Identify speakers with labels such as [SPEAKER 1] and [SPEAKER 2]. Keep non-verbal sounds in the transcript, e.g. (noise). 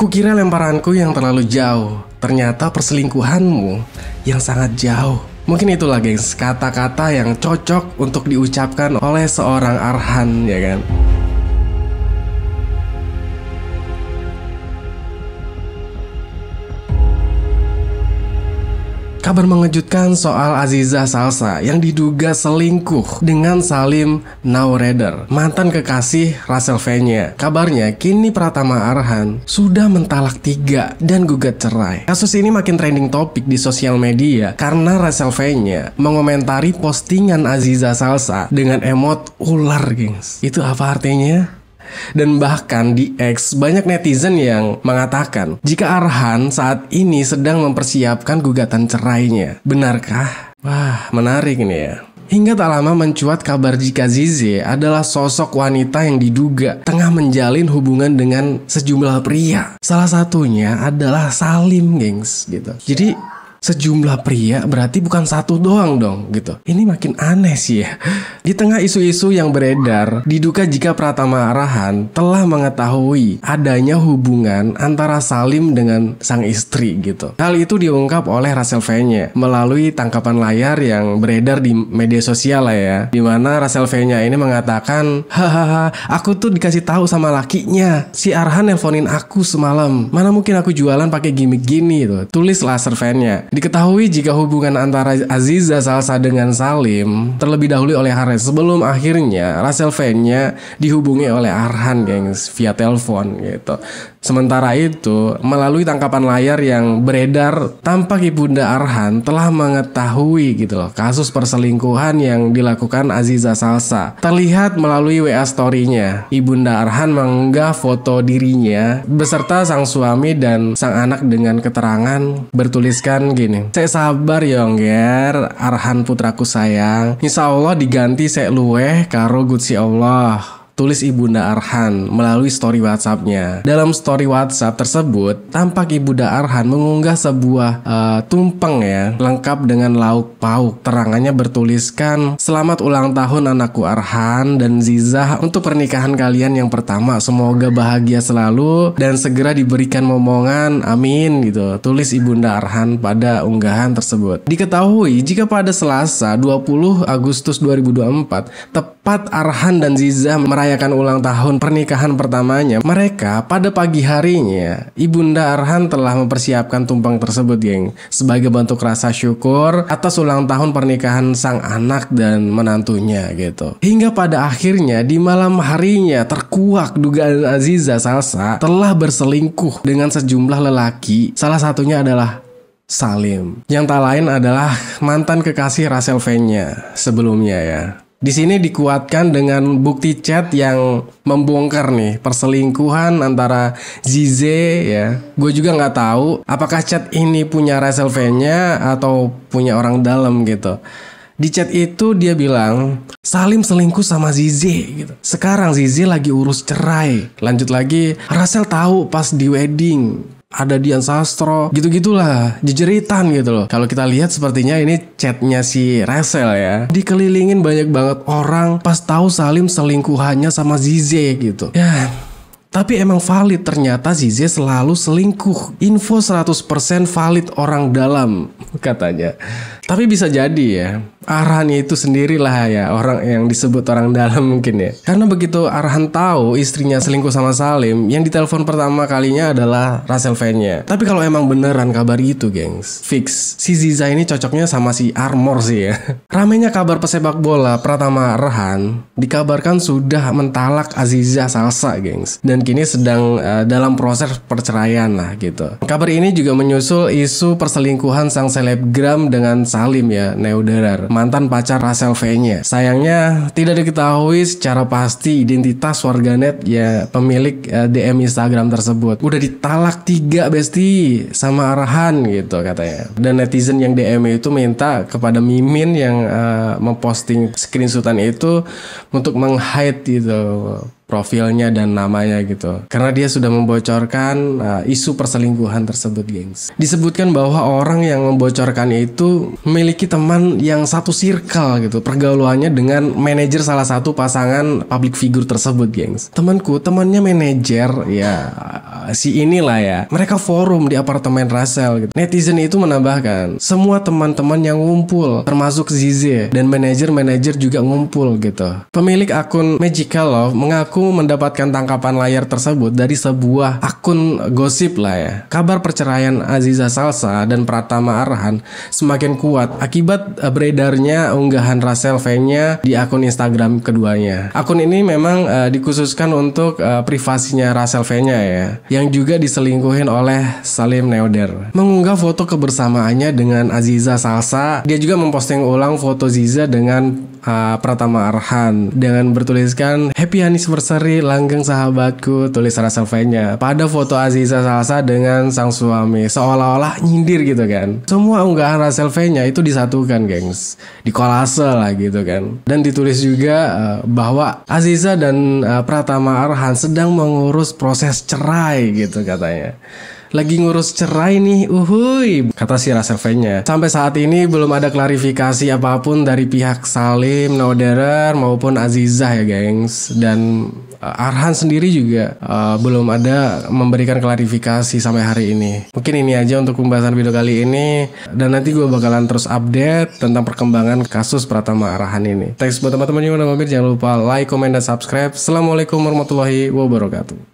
[SPEAKER 1] Kukira lemparanku yang terlalu jauh, ternyata perselingkuhanmu yang sangat jauh. Mungkin itulah gengs, kata-kata yang cocok untuk diucapkan oleh seorang Arhan ya kan. Kabar mengejutkan soal Aziza Salsa yang diduga selingkuh dengan Salim Naureder, mantan kekasih Russell Fenya. Kabarnya kini Pratama Arhan sudah mentalak tiga dan gugat cerai. Kasus ini makin trending topik di sosial media karena Russell Fenya mengomentari postingan Aziza Salsa dengan emot ular, gengs. Itu apa artinya? Dan bahkan di X banyak netizen yang mengatakan jika Arhan saat ini sedang mempersiapkan gugatan cerainya. Benarkah? Wah, menarik nih ya. Hingga tak lama mencuat kabar jika Zizi adalah sosok wanita yang diduga tengah menjalin hubungan dengan sejumlah pria. Salah satunya adalah Salim, gengs, gitu. Jadi sejumlah pria berarti bukan satu doang dong gitu. Ini makin aneh sih ya. Di tengah isu-isu yang beredar, diduga jika Pratama Arahan telah mengetahui adanya hubungan antara Salim dengan sang istri gitu. Hal itu diungkap oleh Rasel Venya melalui tangkapan layar yang beredar di media sosial lah ya. Dimana mana v ini mengatakan, hahaha, aku tuh dikasih tahu sama lakinya, si Arhan nelponin aku semalam. Mana mungkin aku jualan pakai gimmick gini tuh. Gitu. Tulis laser Venya. Diketahui jika hubungan antara Aziza Salsa dengan Salim terlebih dahulu oleh Arhan sebelum akhirnya Russell Fenya dihubungi oleh Arhan gengs via telepon gitu. Sementara itu, melalui tangkapan layar yang beredar, tampak Ibunda Arhan telah mengetahui gitu loh kasus perselingkuhan yang dilakukan Aziza Salsa. Terlihat melalui WA story-nya, Ibunda Arhan mengunggah foto dirinya beserta sang suami dan sang anak dengan keterangan bertuliskan gini. Saya sabar ya yongger, Arhan putraku sayang. Insya Allah diganti saya luweh karo gutsi Allah tulis Ibunda Arhan melalui story WhatsAppnya. Dalam story WhatsApp tersebut, tampak Ibunda Arhan mengunggah sebuah uh, tumpeng ya, lengkap dengan lauk pauk. Terangannya bertuliskan, selamat ulang tahun anakku Arhan dan Zizah untuk pernikahan kalian yang pertama. Semoga bahagia selalu dan segera diberikan momongan, amin gitu. Tulis Ibunda Arhan pada unggahan tersebut. Diketahui jika pada Selasa 20 Agustus 2024, tepat Arhan dan Zizah merayakan merayakan ulang tahun pernikahan pertamanya, mereka pada pagi harinya, Ibunda Arhan telah mempersiapkan tumpeng tersebut, geng, sebagai bentuk rasa syukur atas ulang tahun pernikahan sang anak dan menantunya gitu. Hingga pada akhirnya di malam harinya terkuak dugaan Aziza Salsa telah berselingkuh dengan sejumlah lelaki, salah satunya adalah Salim. Yang tak lain adalah mantan kekasih Rasel sebelumnya ya. Di sini dikuatkan dengan bukti chat yang membongkar nih perselingkuhan antara Zize ya. Gue juga nggak tahu apakah chat ini punya Reselvenya atau punya orang dalam gitu. Di chat itu dia bilang Salim selingkuh sama Zizi gitu. Sekarang Zizi lagi urus cerai. Lanjut lagi, Rasel tahu pas di wedding ada Dian Sastro, gitu-gitulah, jejeritan gitu loh. Kalau kita lihat sepertinya ini chatnya si Resel ya. Dikelilingin banyak banget orang pas tahu Salim selingkuhannya sama Zize gitu. Ya, tapi emang valid ternyata Zize selalu selingkuh. Info 100% valid orang dalam (laughs) katanya. Tapi bisa jadi ya, Arhan itu sendirilah ya orang yang disebut orang dalam mungkin ya. Karena begitu Arhan tahu istrinya selingkuh sama Salim, yang ditelepon pertama kalinya adalah Russell fan Tapi kalau emang beneran kabar itu, gengs, fix. Si Ziza ini cocoknya sama si Armor sih ya. (laughs) Ramenya kabar pesepak bola Pratama Arhan dikabarkan sudah mentalak Aziza Salsa, gengs. Dan kini sedang uh, dalam proses perceraian lah gitu. Kabar ini juga menyusul isu perselingkuhan sang selebgram dengan Salim ya, Neuderer, mantan pacar Rachel V-nya. Sayangnya tidak diketahui secara pasti identitas warganet ya pemilik uh, eh, DM Instagram tersebut. Udah ditalak tiga besti sama arahan gitu katanya. Dan netizen yang DM itu minta kepada Mimin yang uh, memposting screenshotan itu untuk menghide gitu profilnya dan namanya gitu. Karena dia sudah membocorkan uh, isu perselingkuhan tersebut, gengs. Disebutkan bahwa orang yang membocorkan itu memiliki teman yang satu circle gitu, pergaulannya dengan manajer salah satu pasangan public figure tersebut, gengs. Temanku, temannya manajer ya si inilah ya. Mereka forum di apartemen Russell gitu. Netizen itu menambahkan, semua teman-teman yang ngumpul termasuk Zize dan manajer-manajer juga ngumpul gitu. Pemilik akun Magical Love mengaku aku mendapatkan tangkapan layar tersebut dari sebuah akun gosip lah ya. Kabar perceraian Aziza Salsa dan Pratama Arhan semakin kuat akibat beredarnya unggahan Rasel v di akun Instagram keduanya. Akun ini memang uh, dikhususkan untuk uh, privasinya Rasel v ya, yang juga diselingkuhin oleh Salim Neoder. Mengunggah foto kebersamaannya dengan Aziza Salsa, dia juga memposting ulang foto Ziza dengan uh, Pratama Arhan dengan bertuliskan Happy Anniversary langgeng sahabatku tulis rasa fan-nya pada foto Aziza Salsa dengan sang suami seolah-olah nyindir gitu kan semua unggahan rasa fan-nya itu disatukan gengs dikolase lah gitu kan dan ditulis juga uh, bahwa Aziza dan uh, Pratama Arhan sedang mengurus proses cerai gitu katanya lagi ngurus cerai nih, uhuy. kata si Rasa surveinya. Sampai saat ini belum ada klarifikasi apapun dari pihak Salim, Nauderer, maupun Azizah ya gengs. Dan eh, Arhan sendiri juga uh, belum ada memberikan klarifikasi sampai hari ini. Mungkin ini aja untuk pembahasan video kali ini dan nanti gue bakalan terus update tentang perkembangan kasus Pratama Arhan ini. Thanks buat teman-teman yang udah mampir, jangan lupa like, comment, dan subscribe. Assalamualaikum warahmatullahi wabarakatuh.